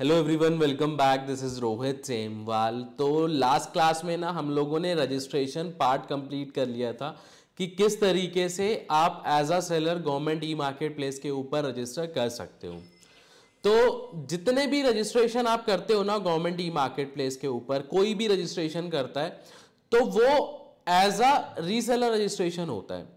hello everyone welcome back this is Rohit Semwal तो last class में ना हम लोगों ने रजिस्ट्रेशन पार्ट कंप्लीट कर लिया था कि किस तरीके से आप as a seller government e market place के ऊपर रजिस्टर कर सकते हो तो जितने भी रजिस्ट्रेशन आप करते हो ना गवर्नमेंट ई मार्केट प्लेस के ऊपर कोई भी रजिस्ट्रेशन करता है तो वो एज अ रीसेलर रजिस्ट्रेशन होता है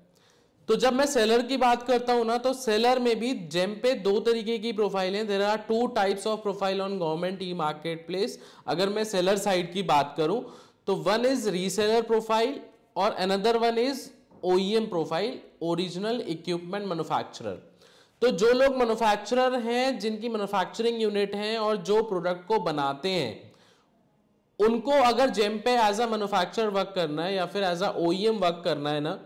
तो जब मैं सेलर की बात करता हूँ ना तो सेलर में भी जेम पे दो तरीके की प्रोफाइल है there are two types of profile on government e market place अगर मैं सेलर साइड की बात करूँ तो वन इज रीसेलर प्रोफाइल और another one is O profile original equipment manufacturer तो जो लोग मैनुफैक्चरर हैं जिनकी मैनुफैक्चरिंग यूनिट है और जो प्रोडक्ट को बनाते हैं उनको अगर जेम पे एज अ मैनुफैक्चर वर्क करना है या फिर एज अ ओईएम वर्क करना है ना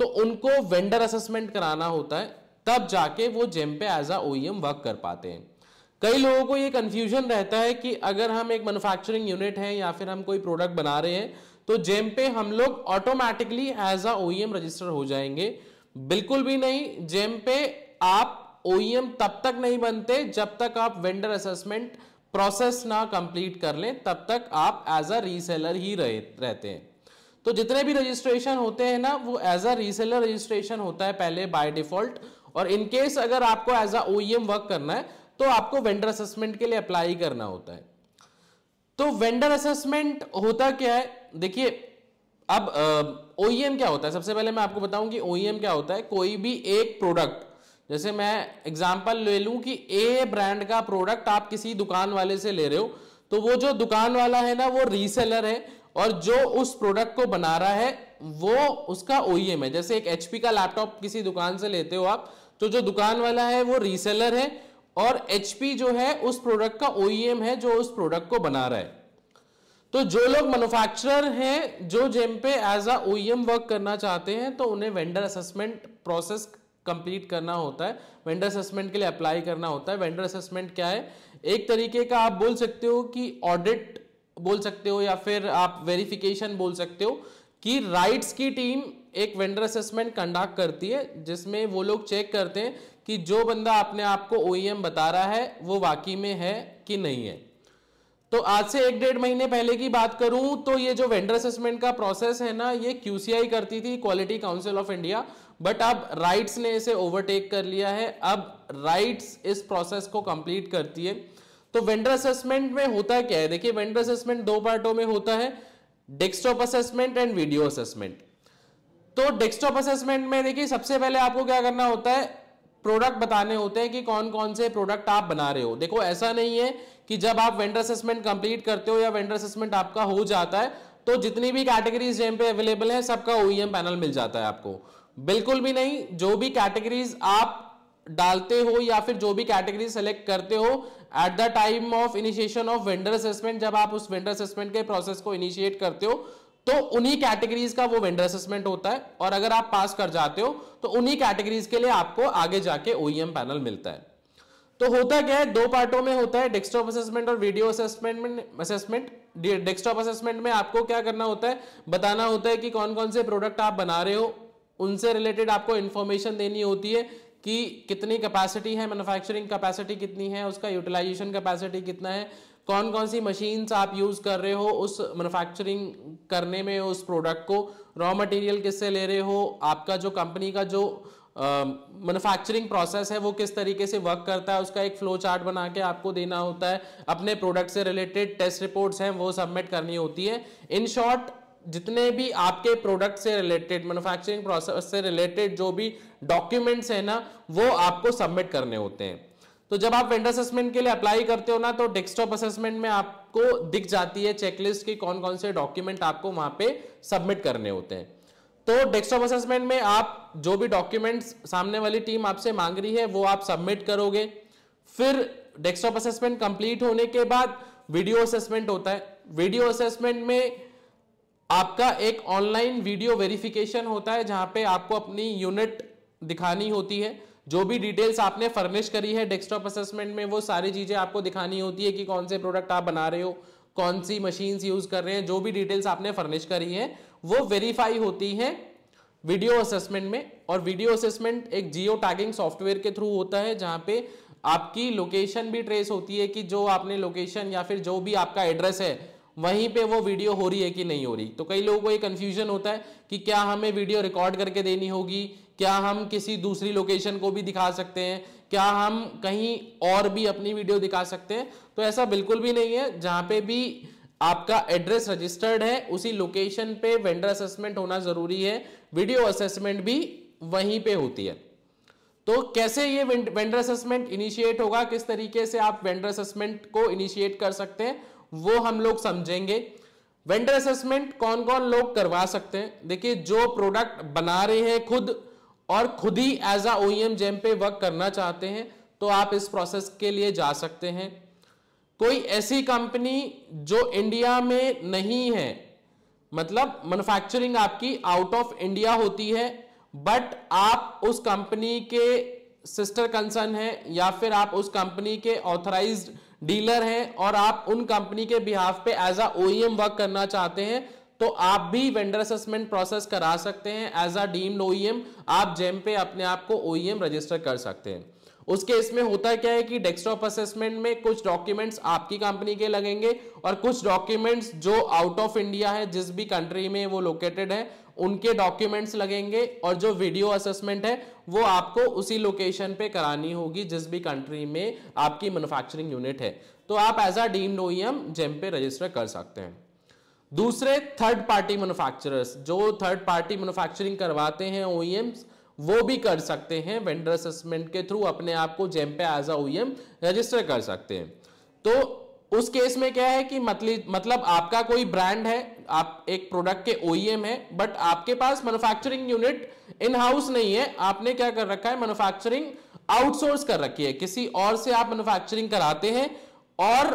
तो उनको वेंडर असेसमेंट कराना होता है तब जाके वो जेम पे एज अ ओईएम वर्क कर पाते हैं कई लोगों को ये कंफ्यूजन रहता है कि अगर हम एक मैन्युफैक्चरिंग यूनिट है या फिर हम कोई प्रोडक्ट बना रहे हैं तो जेम पे हम लोग automatically as a OEM register हो जाएंगे बिल्कुल भी नहीं जेम पे आप ओईएम e तब तक नहीं बनते जब तक आप वेंडर असेसमेंट प्रोसेस ना कंप्लीट कर लें तब तक आप एज अ रीसेलर ही रहे रहते हैं तो जितने भी रजिस्ट्रेशन होते हैं ना वो एज अ रीसेलर रजिस्ट्रेशन होता है पहले बाय डिफॉल्ट और इनकेस अगर आपको एज अ ओईएम वर्क करना है तो आपको वेंडर असेसमेंट के लिए अप्लाई करना होता है तो वेंडर असेसमेंट होता क्या है देखिए अब ओईएम e क्या होता है सबसे पहले मैं आपको बताऊं कि ओईएम e क्या होता है कोई भी एक प्रोडक्ट जैसे मैं एग्जांपल ले लूं कि ए ब्रांड का प्रोडक्ट आप किसी दुकान वाले से ले रहे हो तो वो जो दुकान वाला है ना वो रीसेलर है और जो उस प्रोडक्ट को बना रहा है वो उसका ओ e है जैसे एक एचपी का लैपटॉप किसी दुकान से लेते हो आप तो जो दुकान वाला है वो रीसेलर है और एचपी जो है उस प्रोडक्ट का ओ e है जो उस प्रोडक्ट को बना रहा है तो जो लोग मैन्युफैक्चरर हैं जो जेम पे एज अ ओईएम वर्क करना चाहते हैं तो उन्हें वेंडर असेसमेंट प्रोसेस कंप्लीट करना होता है वेंडर असेसमेंट के लिए अप्लाई करना होता है वेंडर असेसमेंट क्या है एक तरीके का आप बोल सकते हो कि ऑडिट बोल सकते हो या फिर आप वेरिफिकेशन बोल सकते हो कि राइट्स की टीम एक वेंडर असेसमेंट कंडक्ट करती है जिसमें वो लोग चेक करते हैं कि जो बंदा अपने आप को ओ e बता रहा है वो वाकई में है कि नहीं है तो आज से एक डेढ़ महीने पहले की बात करूं तो ये जो वेंडर असेसमेंट का प्रोसेस है ना ये क्यूसीआई करती थी Quality Council of India but अब राइट्स ने इसे ओवरटेक कर लिया है अब राइट्स इस प्रोसेस को कंप्लीट करती है तो वेंडर असेसमेंट में होता क्या है देखिए वेंडर असेसमेंट दो पार्टों में होता है desktop assessment and video assessment तो डेस्कटॉप असेसमेंट में देखिए सबसे पहले आपको क्या करना होता है प्रोडक्ट बताने होते हैं कि कौन कौन से प्रोडक्ट आप बना रहे हो देखो ऐसा नहीं है कि जब आप वेंडर असेसमेंट कंप्लीट करते हो या वेंडर असेसमेंट आपका हो जाता है तो जितनी भी कैटेगरीज जेम पे अवेलेबल है सबका ओईएम पैनल e मिल जाता है आपको बिल्कुल भी नहीं जो भी कैटेगरीज आप डालते हो या फिर जो भी कैटेगरी सेलेक्ट करते हो at the time of initiation of vendor assessment जब आप उस वेंडर असेसमेंट के प्रोसेस को इनिशिएट करते हो तो उन्हीं कैटेगरीज का वो वेंडर असेसमेंट होता है और अगर आप पास कर जाते हो तो उन्हीं कैटेगरीज के लिए आपको आगे जाके ओईएम पैनल e मिलता है तो होता क्या है दो पार्टों में होता है डेस्कटॉप असेसमेंट और video assessment assessment desktop assessment में आपको क्या करना होता है बताना होता है कि कौन कौन से प्रोडक्ट आप बना रहे हो उनसे रिलेटेड आपको इन्फॉर्मेशन देनी होती है कि कितनी कैपेसिटी है मैन्युफैक्चरिंग कैपेसिटी कितनी है उसका यूटिलाइजेशन कैपेसिटी कितना है कौन कौन सी मशीन्स आप यूज़ कर रहे हो उस मैन्युफैक्चरिंग करने में उस प्रोडक्ट को रॉ मटेरियल किससे ले रहे हो आपका जो कंपनी का जो मैन्युफैक्चरिंग uh, प्रोसेस है वो किस तरीके से वर्क करता है उसका एक फ्लो चार्ट बना के आपको देना होता है अपने प्रोडक्ट से रिलेटेड टेस्ट रिपोर्ट्स हैं वो सबमिट करनी होती है इन शॉर्ट जितने भी आपके प्रोडक्ट से रिलेटेड मैन्युफैक्चरिंग प्रोसेस से रिलेटेड जो भी डॉक्यूमेंट्स हैं ना वो आपको सबमिट करने होते हैं तो जब आप वेंडर असेसमेंट के लिए अप्लाई करते हो ना तो डेस्कटॉप असेसमेंट में आपको दिख जाती है चेकलिस्ट की कौन कौन से डॉक्यूमेंट आपको वहां पे सबमिट करने होते हैं तो डेस्कटॉप असेसमेंट में आप जो भी डॉक्यूमेंट्स सामने वाली टीम आपसे मांग रही है वो आप सबमिट करोगे फिर डेस्कटॉप असेसमेंट कंप्लीट होने के बाद वीडियो असेसमेंट होता है वीडियो असेसमेंट में आपका एक ऑनलाइन वीडियो वेरिफिकेशन होता है जहां पे आपको अपनी यूनिट दिखानी होती है जो भी डिटेल्स आपने फर्निश करी है डेस्कटॉप असेसमेंट में वो सारी चीज़ें आपको दिखानी होती है कि कौन से प्रोडक्ट आप बना रहे हो कौन सी मशीन यूज़ कर रहे हैं जो भी डिटेल्स आपने फर्निश करी है वो वेरीफाई होती है वीडियो असेसमेंट में और वीडियो असेसमेंट एक जियो टैगिंग सॉफ्टवेयर के थ्रू होता है जहां पे आपकी लोकेशन भी ट्रेस होती है कि जो आपने लोकेशन या फिर जो भी आपका एड्रेस है वहीं पे वो वीडियो हो रही है कि नहीं हो रही तो कई लोगों को ये कन्फ्यूजन होता है कि क्या हमें वीडियो रिकॉर्ड करके देनी होगी क्या हम किसी दूसरी लोकेशन को भी दिखा सकते हैं क्या हम कहीं और भी अपनी वीडियो दिखा सकते हैं तो ऐसा बिल्कुल भी नहीं है जहाँ पे भी आपका एड्रेस रजिस्टर्ड है उसी लोकेशन पे वेंडर असेसमेंट होना जरूरी है वीडियो असेसमेंट भी वहीं पे होती है तो कैसे ये वेंडर असेसमेंट इनिशिएट होगा किस तरीके से आप वेंडर असेसमेंट को इनिशिएट कर सकते हैं वो हम लोग समझेंगे वेंडर असेसमेंट कौन कौन लोग करवा सकते हैं देखिए जो प्रोडक्ट बना रहे हैं खुद और खुद ही एज अ ओएम जेम पे वर्क करना चाहते हैं तो आप इस प्रोसेस के लिए जा सकते हैं कोई ऐसी कंपनी जो इंडिया में नहीं है मतलब मैन्युफैक्चरिंग आपकी आउट ऑफ इंडिया होती है बट आप उस कंपनी के सिस्टर कंसर्न है या फिर आप उस कंपनी के ऑथराइज्ड डीलर हैं और आप उन कंपनी के बिहाफ पे एज अ ओईएम वर्क करना चाहते हैं तो आप भी वेंडर असेसमेंट प्रोसेस करा सकते हैं एज अ डीम्ड ओईएम आप जेम पे अपने आप को ओईएम रजिस्टर e कर सकते हैं उस केस में होता क्या है कि डेस्कटॉप असेसमेंट में कुछ डॉक्यूमेंट्स आपकी कंपनी के लगेंगे और कुछ डॉक्यूमेंट्स जो आउट ऑफ इंडिया है जिस भी कंट्री में वो लोकेटेड है उनके डॉक्यूमेंट्स लगेंगे और जो वीडियो असेसमेंट है वो आपको उसी लोकेशन पे करानी होगी जिस भी कंट्री में आपकी मैनुफैक्चरिंग यूनिट है तो आप as a deemed OEM GeM पे रजिस्टर कर सकते हैं दूसरे थर्ड पार्टी मैनुफैक्चरर्स जो थर्ड पार्टी मैनुफैक्चरिंग करवाते हैं ओईएम्स वो भी कर सकते हैं वेंडर असेसमेंट के थ्रू अपने आप को जेम पे एज ओईएम रजिस्टर कर सकते हैं तो उस केस में क्या है कि मतलब मतलब आपका कोई ब्रांड है आप एक प्रोडक्ट के ओईएम है बट आपके पास मैन्युफैक्चरिंग यूनिट इन हाउस नहीं है आपने क्या कर रखा है मैन्युफैक्चरिंग आउटसोर्स कर रखी है किसी और से आप मैन्युफैक्चरिंग कराते हैं और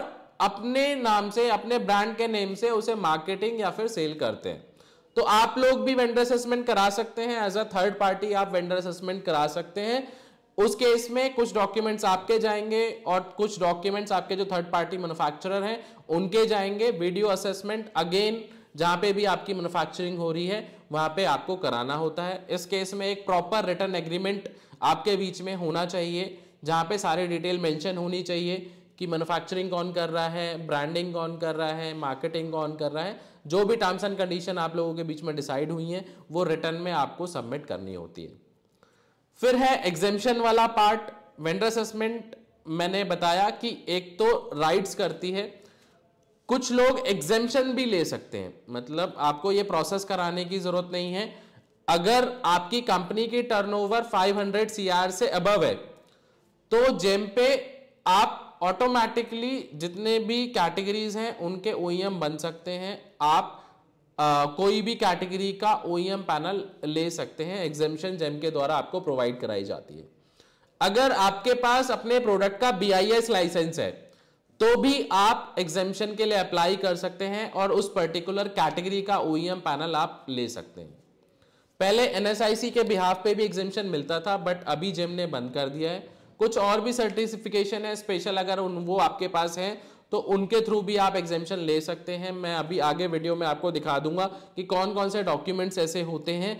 अपने नाम से अपने ब्रांड के नेम से उसे मार्केटिंग या फिर सेल करते हैं तो आप लोग भी वेंडर असेसमेंट करा सकते हैं एज अ थर्ड पार्टी आप वेंडर असेसमेंट करा सकते हैं उस केस में कुछ डॉक्यूमेंट्स आपके जाएंगे और कुछ डॉक्यूमेंट्स आपके जो थर्ड पार्टी मैन्युफैक्चरर हैं उनके जाएंगे वीडियो असेसमेंट अगेन जहां पे भी आपकी मैन्युफैक्चरिंग हो रही है वहां पे आपको कराना होता है इस केस में एक प्रॉपर रिटर्न एग्रीमेंट आपके बीच में होना चाहिए जहां पे सारे डिटेल मेंशन होनी चाहिए कि मैन्युफैक्चरिंग कौन कर रहा है ब्रांडिंग कौन कर रहा है मार्केटिंग कौन कर रहा है जो भी टर्म्स एंड कंडीशन आप लोगों के बीच में डिसाइड हुई हैं वो रिटर्न में आपको सबमिट करनी होती है फिर है एग्जेम्पन वाला पार्ट वेंडर असेसमेंट मैंने बताया कि एक तो राइट्स करती है कुछ लोग एग्जेम्पन भी ले सकते हैं मतलब आपको ये प्रोसेस कराने की जरूरत नहीं है अगर आपकी कंपनी की टर्नओवर 500 सीआर से अबव है तो जेम पे आप ऑटोमेटिकली जितने भी कैटेगरीज हैं उनके ओईएम e बन सकते हैं आप आ, कोई भी कैटेगरी का ओ e पैनल ले सकते हैं एग्जामिशन जेम के द्वारा आपको प्रोवाइड कराई जाती है अगर आपके पास अपने प्रोडक्ट का बी लाइसेंस है तो भी आप एग्जामिशन के लिए अप्लाई कर सकते हैं और उस पर्टिकुलर कैटेगरी का ओ e पैनल आप ले सकते हैं पहले एन के बिहाफ पे भी एग्जामिशन मिलता था बट अभी जेम ने बंद कर दिया है कुछ और भी सर्टिफिकेशन है स्पेशल अगर वो आपके पास है तो उनके थ्रू भी आप एग्जेम्पन ले सकते हैं मैं अभी आगे वीडियो में आपको दिखा दूंगा कि कौन कौन से डॉक्यूमेंट्स ऐसे होते हैं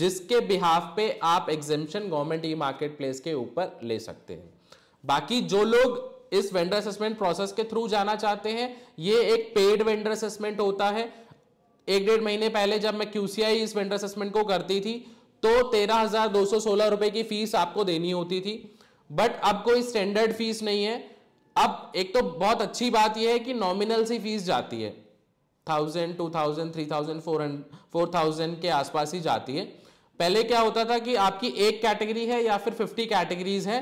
जिसके बिहाफ पे आप exemption government e market place के ऊपर ले सकते हैं बाकी जो लोग इस वेंडर असेसमेंट प्रोसेस के थ्रू जाना चाहते हैं ये एक पेड वेंडर असेसमेंट होता है एक डेढ़ महीने पहले जब मैं क्यूसीआई इस वेंडर असेसमेंट को करती थी तो तेरह हजार दो सौ सोलह रुपए की फीस आपको देनी होती थी बट अब कोई स्टैंडर्ड फीस नहीं है अब एक तो बहुत अच्छी बात यह है कि नॉमिनल सी फीस जाती है thousand two thousand three thousand four hundred four thousand के आसपास ही जाती है पहले क्या होता था कि आपकी एक कैटेगरी है या फिर फिफ्टी कैटेगरीज है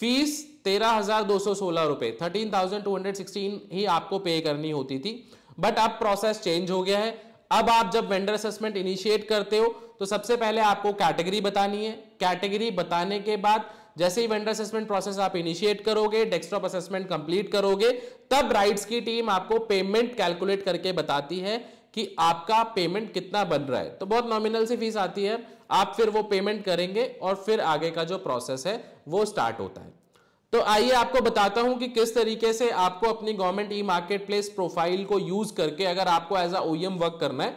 फीस तेरह हजार दो सौ सोलह रुपए thirteen thousand two hundred sixteen ही आपको पे करनी होती थी बट अब प्रोसेस चेंज हो गया है अब आप जब वेंडर असेसमेंट इनिशिएट करते हो तो सबसे पहले आपको कैटेगरी बतानी है कैटेगरी बताने के बाद जैसे ही वेंडर असेसमेंट प्रोसेस आप इनिशिएट करोगे डेस्कटॉप असेसमेंट कंप्लीट करोगे तब राइट्स की टीम आपको पेमेंट कैलकुलेट करके बताती है कि आपका पेमेंट कितना बन रहा है तो बहुत नॉमिनल सी फीस आती है आप फिर वो पेमेंट करेंगे और फिर आगे का जो प्रोसेस है वो स्टार्ट होता है तो आइए आपको बताता हूं कि किस तरीके से आपको अपनी government e market place profile को यूज करके अगर आपको एज अ ओएम वर्क करना है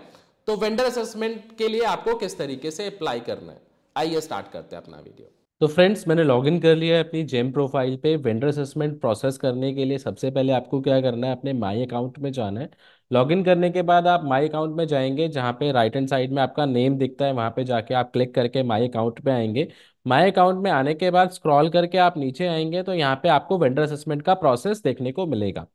तो वेंडर असेसमेंट के लिए आपको किस तरीके से अप्लाई करना है आइए स्टार्ट करते हैं अपना वीडियो तो फ्रेंड्स मैंने लॉगिन कर लिया है अपनी जेम प्रोफाइल पे वेंडर असेसमेंट प्रोसेस करने के लिए सबसे पहले आपको क्या करना है अपने माई अकाउंट में जाना है लॉगिन करने के बाद आप माई अकाउंट में जाएंगे जहाँ पे राइट हैंड साइड में आपका नेम दिखता है वहां पे जाके आप क्लिक करके माई अकाउंट पे आएंगे माई अकाउंट में आने के बाद स्क्रॉल करके आप नीचे आएंगे तो यहाँ पे आपको वेंडर असेसमेंट का प्रोसेस देखने को मिलेगा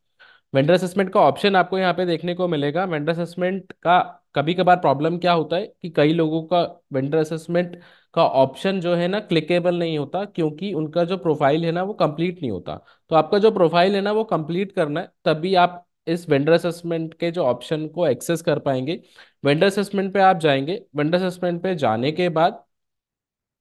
वेंडर असेसमेंट का ऑप्शन आपको यहाँ पे देखने को मिलेगा वेंडर असेसमेंट का कभी कभार प्रॉब्लम क्या होता है कि कई लोगों का वेंडर असेसमेंट का ऑप्शन जो है ना क्लिकेबल नहीं होता क्योंकि उनका जो प्रोफाइल है ना वो कंप्लीट नहीं होता तो आपका जो प्रोफाइल है ना वो कंप्लीट करना है तभी आप इस वेंडर असेसमेंट के जो ऑप्शन को एक्सेस कर पाएंगे वेंडर असेसमेंट पे आप जाएंगे वेंडर असेसमेंट पे जाने के बाद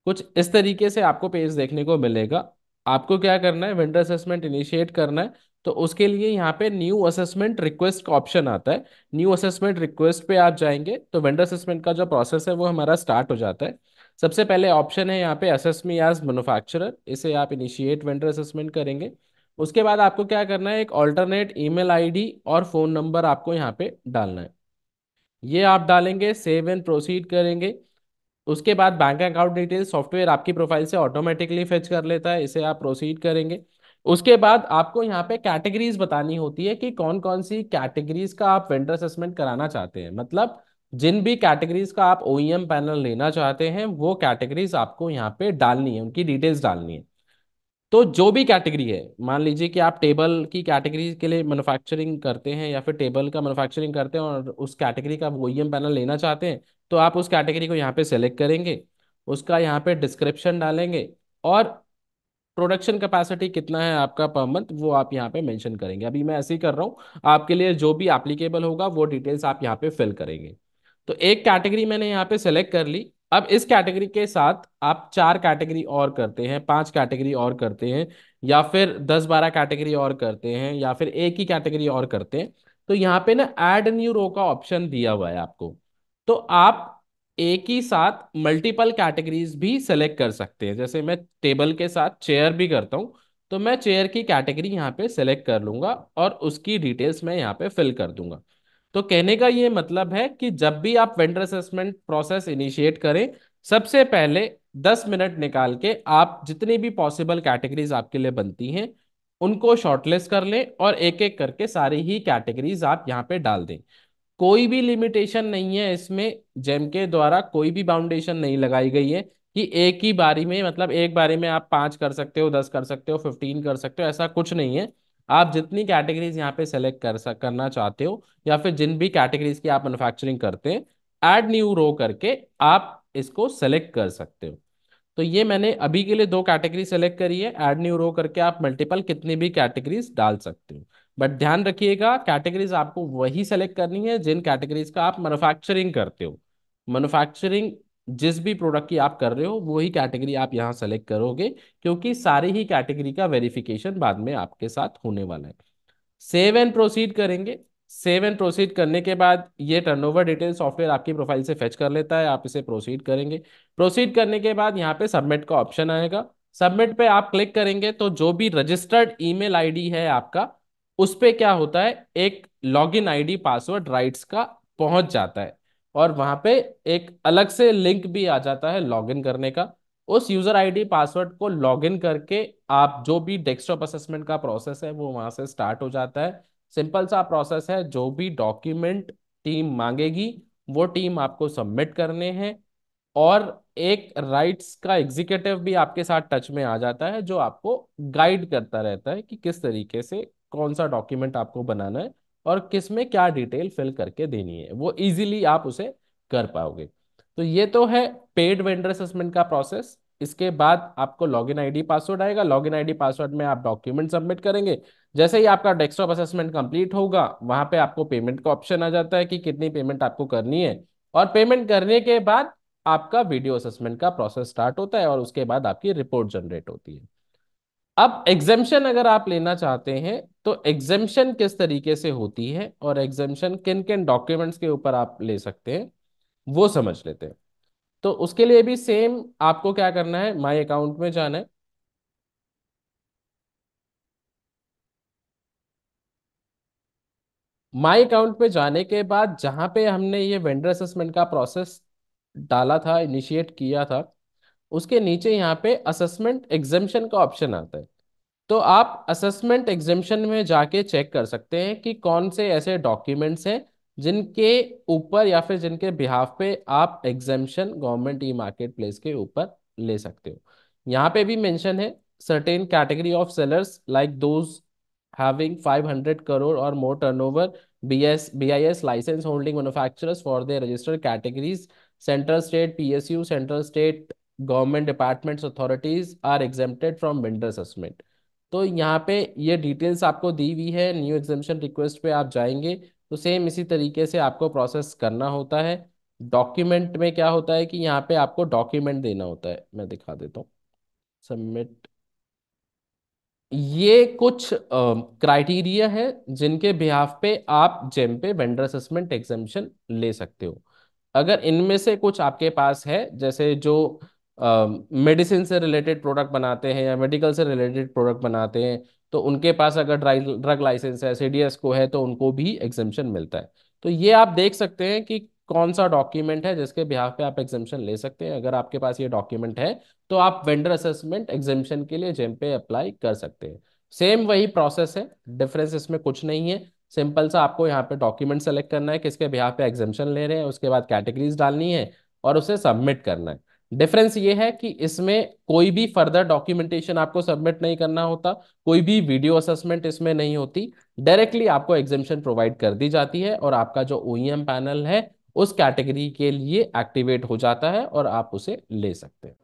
कुछ इस तरीके से आपको पेज देखने को मिलेगा आपको क्या करना है वेंडर असेसमेंट इनिशिएट करना है तो उसके लिए यहाँ पे न्यू असेसमेंट रिक्वेस्ट का ऑप्शन आता है न्यू असेसमेंट रिक्वेस्ट पे आप जाएंगे तो वेंडर असेसमेंट का जो प्रोसेस है वो हमारा स्टार्ट हो जाता है सबसे पहले ऑप्शन है यहाँ पे असेसमी एज मैनुफैक्चर इसे आप इनिशिएट वेंडर असेसमेंट करेंगे उसके बाद आपको क्या करना है एक ऑल्टरनेट ईमेल मेल और फ़ोन नंबर आपको यहाँ पे डालना है ये आप डालेंगे सेव एंड प्रोसीड करेंगे उसके बाद बैंक अकाउंट डिटेल सॉफ्टवेयर आपकी प्रोफाइल से ऑटोमेटिकली फेच कर लेता है इसे आप प्रोसीड करेंगे उसके बाद आपको यहाँ पे कैटेगरीज बतानी होती है कि कौन कौन सी कैटेगरीज का आप वेंडर असेसमेंट कराना चाहते हैं मतलब जिन भी कैटेगरीज का आप ओ पैनल e लेना चाहते हैं वो कैटेगरीज आपको यहाँ पे डालनी है उनकी डिटेल्स डालनी है तो जो भी कैटेगरी है मान लीजिए कि आप टेबल की कैटेगरी के लिए मैन्युफैक्चरिंग करते हैं या फिर टेबल का मैन्युफैक्चरिंग करते हैं और उस कैटेगरी का ओ पैनल e लेना चाहते हैं तो आप उस कैटेगरी को यहाँ पे सेलेक्ट करेंगे उसका यहाँ पे डिस्क्रिप्शन डालेंगे और प्रोडक्शन कैपेसिटी कितना है आपका पर मंथ वो आप यहाँ पे मेंशन करेंगे अभी मैं ऐसे ही कर रहा हूँ आपके लिए जो भी एप्लीकेबल होगा वो डिटेल्स आप यहाँ पे फिल करेंगे तो एक कैटेगरी मैंने यहाँ पे सेलेक्ट कर ली अब इस कैटेगरी के साथ आप चार कैटेगरी और करते हैं पांच कैटेगरी और करते हैं या फिर दस बारह कैटेगरी और करते हैं या फिर एक ही कैटेगरी और करते हैं तो यहाँ पे ना एड न्यू रो का ऑप्शन दिया हुआ है आपको तो आप एक ही साथ मल्टीपल कैटेगरीज भी सेलेक्ट कर सकते हैं जैसे मैं टेबल के साथ चेयर भी करता हूँ तो मैं चेयर की कैटेगरी यहाँ पे सेलेक्ट कर लूंगा और उसकी डिटेल्स मैं यहाँ पे फिल कर दूंगा तो कहने का ये मतलब है कि जब भी आप वेंडर असेसमेंट प्रोसेस इनिशिएट करें सबसे पहले 10 मिनट निकाल के आप जितनी भी पॉसिबल कैटेगरीज आपके लिए बनती हैं उनको शॉर्टलिस्ट कर लें और एक एक करके सारी ही कैटेगरीज आप यहाँ पे डाल दें कोई भी लिमिटेशन नहीं है इसमें जेम के द्वारा कोई भी बाउंडेशन नहीं लगाई गई है कि एक ही बारी में मतलब एक बारी में आप पाँच कर सकते हो दस कर सकते हो फिफ्टीन कर सकते हो ऐसा कुछ नहीं है आप जितनी कैटेगरीज यहाँ पे सेलेक्ट कर सक करना चाहते हो या फिर जिन भी कैटेगरीज की आप मैनुफैक्चरिंग करते हैं एड न्यू रो करके आप इसको सेलेक्ट कर सकते हो तो ये मैंने अभी के लिए दो कैटेगरी सेलेक्ट करी है एड न्यू रो करके आप मल्टीपल कितनी भी कैटेगरीज डाल सकते हो बट ध्यान रखिएगा कैटेगरीज आपको वही सेलेक्ट करनी है जिन कैटेगरीज का आप मैनुफैक्चरिंग करते हो मैनुफैक्चरिंग जिस भी प्रोडक्ट की आप कर रहे हो वही कैटेगरी आप यहाँ सेलेक्ट करोगे क्योंकि सारी ही कैटेगरी का वेरिफिकेशन बाद में आपके साथ होने वाला है सेव एंड प्रोसीड करेंगे सेव एंड प्रोसीड करने के बाद ये टर्नओवर डिटेल सॉफ्टवेयर आपकी प्रोफाइल से फेच कर लेता है आप इसे प्रोसीड करेंगे प्रोसीड करने के बाद यहाँ पे सबमिट का ऑप्शन आएगा सबमिट पे आप क्लिक करेंगे तो जो भी रजिस्टर्ड ईमेल आईडी है आपका उस पर क्या होता है एक लॉगिन आईडी पासवर्ड राइट्स का पहुंच जाता है और वहां पे एक अलग से लिंक भी आ जाता है लॉगिन करने का उस यूजर आईडी पासवर्ड को लॉगिन करके आप जो भी डेस्कटॉप असेसमेंट का प्रोसेस है वो वहां से स्टार्ट हो जाता है सिंपल सा प्रोसेस है जो भी डॉक्यूमेंट टीम मांगेगी वो टीम आपको सबमिट करने हैं और एक राइट्स का एग्जीक्यूटिव भी आपके साथ टच में आ जाता है जो आपको गाइड करता रहता है कि किस तरीके से कौन सा डॉक्यूमेंट आपको बनाना है और किस में क्या डिटेल फिल करके देनी है वो इजीली आप उसे कर पाओगे तो ये तो है पेड वेंडर असेसमेंट का प्रोसेस इसके बाद आपको लॉगिन आईडी पासवर्ड आएगा लॉगिन आईडी पासवर्ड में आप डॉक्यूमेंट सबमिट करेंगे जैसे ही आपका डेस्कटॉप असेसमेंट कंप्लीट होगा वहां पे आपको पेमेंट का ऑप्शन आ जाता है कि कितनी पेमेंट आपको करनी है और पेमेंट करने के बाद आपका वीडियो असेसमेंट का प्रोसेस स्टार्ट होता है और उसके बाद आपकी रिपोर्ट जनरेट होती है अब एग्जेम्पन अगर आप लेना चाहते हैं तो एग्जेम्शन किस तरीके से होती है और एग्जेम्शन किन किन डॉक्यूमेंट्स के ऊपर आप ले सकते हैं वो समझ लेते हैं तो उसके लिए भी सेम आपको क्या करना है माई अकाउंट में जाना है माई अकाउंट में जाने के बाद जहां पे हमने ये वेंडर असेसमेंट का प्रोसेस डाला था इनिशिएट किया था उसके नीचे यहाँ पे असेसमेंट एग्जेम्शन का ऑप्शन आता है तो आप असेसमेंट एग्जिमिशन में जाके चेक कर सकते हैं कि कौन से ऐसे डॉक्यूमेंट्स हैं जिनके ऊपर या फिर जिनके बिहाफ पे आप exemption government e market place के ऊपर ले सकते हो यहाँ पे भी मेंशन है certain category of sellers like those having 500 crore और more turnover BS BIS licence holding manufacturers for the registered categories central state P central state government departments authorities are exempted from vendor assessment तो यहाँ पे ये details आपको दी हुई है new एग्जामेशन request पे आप जाएंगे तो सेम इसी तरीके से आपको प्रोसेस करना होता है डॉक्यूमेंट में क्या होता है कि यहाँ पे आपको डॉक्यूमेंट देना होता है मैं दिखा देता हूँ सबमिट ये कुछ क्राइटेरिया है जिनके बिहाफ पे आप जेम पे वेंडर असेसमेंट एग्जामेशन ले सकते हो अगर इनमें से कुछ आपके पास है जैसे जो मेडिसिन से रिलेटेड प्रोडक्ट बनाते हैं या मेडिकल से रिलेटेड प्रोडक्ट बनाते हैं तो उनके पास अगर ड्रग लाइसेंस है सी को है तो उनको भी एग्जेम्पन मिलता है तो ये आप देख सकते हैं कि कौन सा डॉक्यूमेंट है जिसके बिहाफ पे आप एग्जेम्पन ले सकते हैं अगर आपके पास ये डॉक्यूमेंट है तो आप वेंडर असेसमेंट एग्जेम्पन के लिए जेम पे अप्लाई कर सकते हैं सेम वही प्रोसेस है डिफरेंस इसमें कुछ नहीं है सिंपल सा आपको यहाँ पे डॉक्यूमेंट सेलेक्ट करना है किसके बिहाफ पे एग्जेम्पन ले रहे हैं उसके बाद कैटेगरीज डालनी है और उसे सबमिट करना है डिफरेंस ये है कि इसमें कोई भी फर्दर डॉक्यूमेंटेशन आपको सबमिट नहीं करना होता कोई भी वीडियो असेसमेंट इसमें नहीं होती डायरेक्टली आपको एग्जेम्पन प्रोवाइड कर दी जाती है और आपका जो ओ पैनल e है उस कैटेगरी के लिए एक्टिवेट हो जाता है और आप उसे ले सकते हैं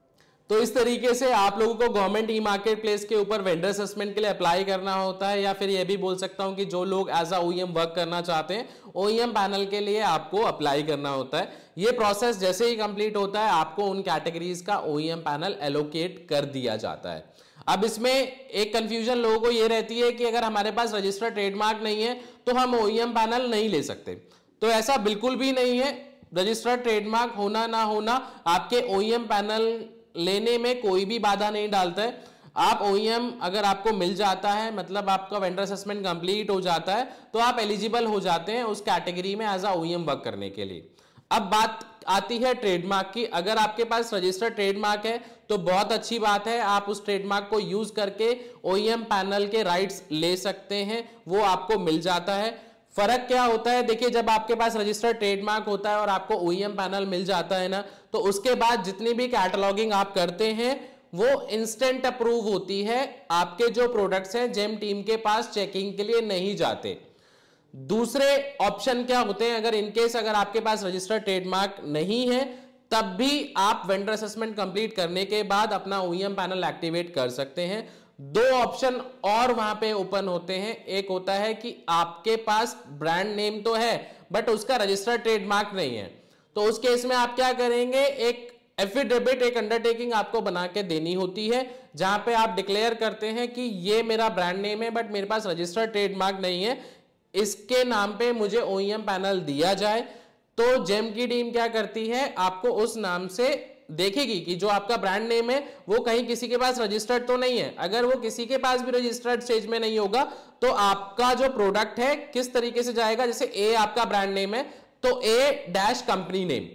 तो इस तरीके से आप लोगों को गवर्नमेंट ई मार्केट प्लेस के ऊपर वेंडर असेसमेंट के लिए अप्लाई करना होता है या फिर ये भी बोल सकता हूँ कि जो लोग एज अ ओईएम वर्क करना चाहते हैं ओ पैनल e के लिए आपको अप्लाई करना होता है ये प्रोसेस जैसे ही कंप्लीट होता है आपको उन कैटेगरीज का ओईएम पैनल एलोकेट कर दिया जाता है अब इसमें एक कंफ्यूजन लोगों को ये रहती है कि अगर हमारे पास रजिस्टर्ड ट्रेडमार्क नहीं है तो हम ओईएम पैनल e नहीं ले सकते तो ऐसा बिल्कुल भी नहीं है रजिस्टर्ड ट्रेडमार्क होना ना होना आपके ओईएम पैनल e लेने में कोई भी बाधा नहीं डालता है आप ओ e अगर आपको मिल जाता है मतलब आपका वेंडर असेसमेंट कंप्लीट हो जाता है तो आप एलिजिबल हो जाते हैं उस कैटेगरी में एज अ ओ वर्क करने के लिए अब बात आती है ट्रेडमार्क की अगर आपके पास रजिस्टर्ड ट्रेडमार्क है तो बहुत अच्छी बात है आप उस ट्रेडमार्क को यूज करके ओ पैनल e के राइट्स ले सकते हैं वो आपको मिल जाता है फर्क क्या होता है देखिए जब आपके पास रजिस्टर्ड ट्रेडमार्क होता है और आपको ओ पैनल e मिल जाता है ना तो उसके बाद जितनी भी कैटलॉगिंग आप करते हैं वो इंस्टेंट अप्रूव होती है आपके जो प्रोडक्ट्स हैं जेम टीम के पास चेकिंग के लिए नहीं जाते दूसरे ऑप्शन क्या होते हैं अगर इनकेस अगर आपके पास रजिस्टर्ड ट्रेडमार्क नहीं है तब भी आप वेंडर असेसमेंट कंप्लीट करने के बाद अपना ओईएम पैनल एक्टिवेट कर सकते हैं दो ऑप्शन और वहां पे ओपन होते हैं एक होता है कि आपके पास ब्रांड नेम तो है बट उसका रजिस्टर्ड ट्रेडमार्क नहीं है तो उस केस में आप क्या करेंगे एक एफिडेविट एक अंडरटेकिंग आपको बना के देनी होती है जहां पे आप डिक्लेयर करते हैं कि ये मेरा ब्रांड नेम है बट मेरे पास रजिस्टर्ड ट्रेडमार्क नहीं है इसके नाम पे मुझे ओईएम पैनल e दिया जाए तो जेम की टीम क्या करती है आपको उस नाम से देखेगी कि जो आपका ब्रांड नेम है वो कहीं किसी के पास रजिस्टर्ड तो नहीं है अगर वो किसी के पास भी रजिस्टर्ड स्टेज में नहीं होगा तो आपका जो प्रोडक्ट है किस तरीके से जाएगा जैसे ए आपका ब्रांड नेम है तो ए डैश कंपनी नेम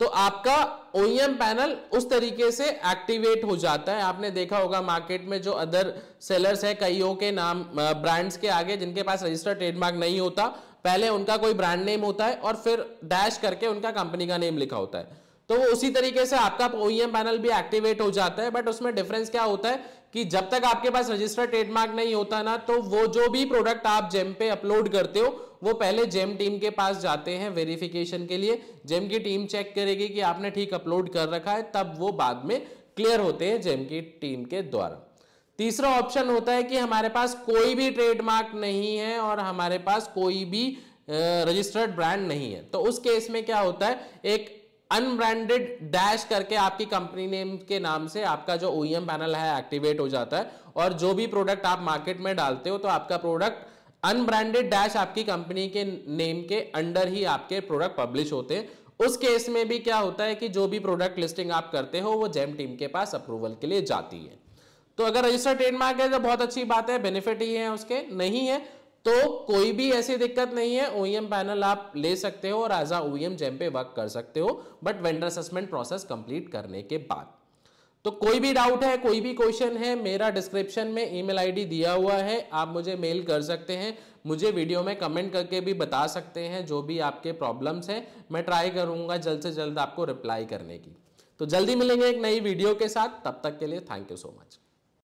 तो आपका ओईएम पैनल e उस तरीके से एक्टिवेट हो जाता है आपने देखा होगा मार्केट में जो अदर सेलर्स है कईयों के नाम ब्रांड्स के आगे जिनके पास रजिस्टर्ड ट्रेडमार्क नहीं होता पहले उनका कोई ब्रांड नेम होता है और फिर डैश करके उनका कंपनी का नेम लिखा होता है तो वो उसी तरीके से आपका ओईएम पैनल e भी एक्टिवेट हो जाता है बट उसमें डिफरेंस क्या होता है कि जब तक आपके पास रजिस्टर्ड ट्रेडमार्क नहीं होता ना तो वो जो भी प्रोडक्ट आप जेम पे अपलोड करते हो वो पहले जेम टीम के पास जाते हैं वेरिफिकेशन के लिए जेम की टीम चेक करेगी कि आपने ठीक अपलोड कर रखा है तब वो बाद में क्लियर होते हैं जेम की टीम के द्वारा तीसरा ऑप्शन होता है कि हमारे पास कोई भी ट्रेडमार्क नहीं है और हमारे पास कोई भी रजिस्टर्ड ब्रांड नहीं है तो उस केस में क्या होता है एक अनब्रांडेड डैश करके आपकी कंपनी नेम के नाम से आपका जो ओ पैनल e है एक्टिवेट हो जाता है और जो भी प्रोडक्ट आप मार्केट में डालते हो तो आपका प्रोडक्ट अनब्रांडेड डैश आपकी कंपनी के नेम के अंडर ही आपके प्रोडक्ट पब्लिश होते हैं उस केस में भी क्या होता है कि जो भी प्रोडक्ट लिस्टिंग आप करते हो वो जेम टीम के पास अप्रूवल के लिए जाती है तो अगर रजिस्टर्ड ट्रेडमार्क है तो बहुत अच्छी बात है बेनिफिट ही है उसके नहीं है तो कोई भी ऐसी दिक्कत नहीं है ओईएम पैनल e आप ले सकते हो और एज आ ओईएम जेम पे वर्क कर सकते हो but vendor assessment process complete करने के बाद तो कोई भी डाउट है कोई भी क्वेश्चन है मेरा डिस्क्रिप्शन में ईमेल आईडी दिया हुआ है आप मुझे मेल कर सकते हैं मुझे वीडियो में कमेंट करके भी बता सकते हैं जो भी आपके प्रॉब्लम्स हैं मैं ट्राई करूंगा जल्द से जल्द आपको रिप्लाई करने की तो जल्दी मिलेंगे एक नई वीडियो के साथ तब तक के लिए थैंक यू सो मच